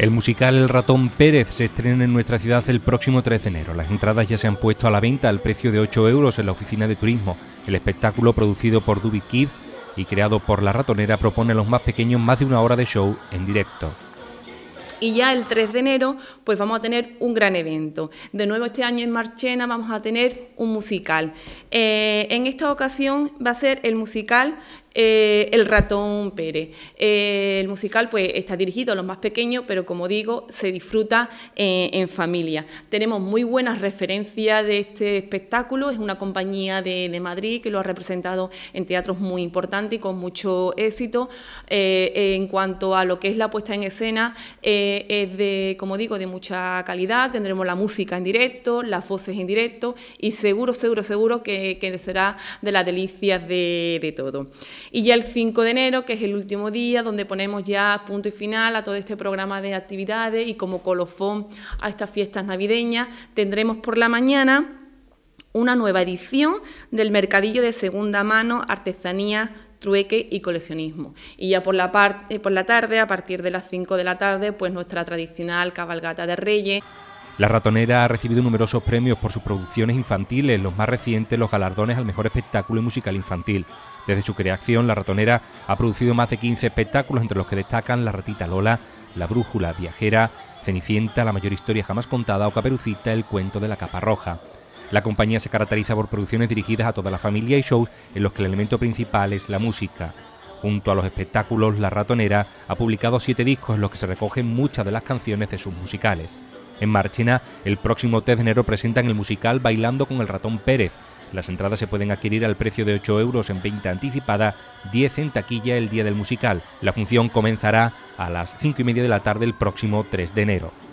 El musical El ratón Pérez se estrena en nuestra ciudad el próximo 3 de enero. Las entradas ya se han puesto a la venta al precio de 8 euros en la oficina de turismo. El espectáculo producido por Duby Kids y creado por La Ratonera propone a los más pequeños más de una hora de show en directo. Y ya el 3 de enero, pues vamos a tener un gran evento. De nuevo este año en Marchena vamos a tener un musical. Eh, en esta ocasión va a ser el musical eh, el ratón Pérez. Eh, el musical pues está dirigido a los más pequeños, pero como digo, se disfruta eh, en familia. Tenemos muy buenas referencias de este espectáculo, es una compañía de, Madrid que lo ha representado en teatros muy importantes y con mucho éxito. en cuanto a lo que es la puesta en escena, es de, como digo, de mucha calidad. Tendremos la música en directo, las voces en directo y seguro, seguro, seguro que, será de las delicias de todo. Y ya el 5 de enero, que es el último día donde ponemos ya punto y final a todo este programa de actividades y como colofón a estas fiestas navideñas, tendremos por la mañana una nueva edición del mercadillo de segunda mano, artesanía, trueque y coleccionismo. Y ya por la, eh, por la tarde, a partir de las 5 de la tarde, pues nuestra tradicional cabalgata de reyes. La ratonera ha recibido numerosos premios por sus producciones infantiles, los más recientes los galardones al mejor espectáculo musical infantil. Desde su creación, La Ratonera ha producido más de 15 espectáculos, entre los que destacan La Ratita Lola, La Brújula Viajera, Cenicienta, La Mayor Historia Jamás Contada o Caperucita, El Cuento de la Capa Roja. La compañía se caracteriza por producciones dirigidas a toda la familia y shows en los que el elemento principal es la música. Junto a los espectáculos, La Ratonera ha publicado siete discos en los que se recogen muchas de las canciones de sus musicales. En Marchena, el próximo 3 de enero presentan el musical Bailando con el ratón Pérez, las entradas se pueden adquirir al precio de 8 euros en venta anticipada, 10 en taquilla el día del musical. La función comenzará a las 5 y media de la tarde el próximo 3 de enero.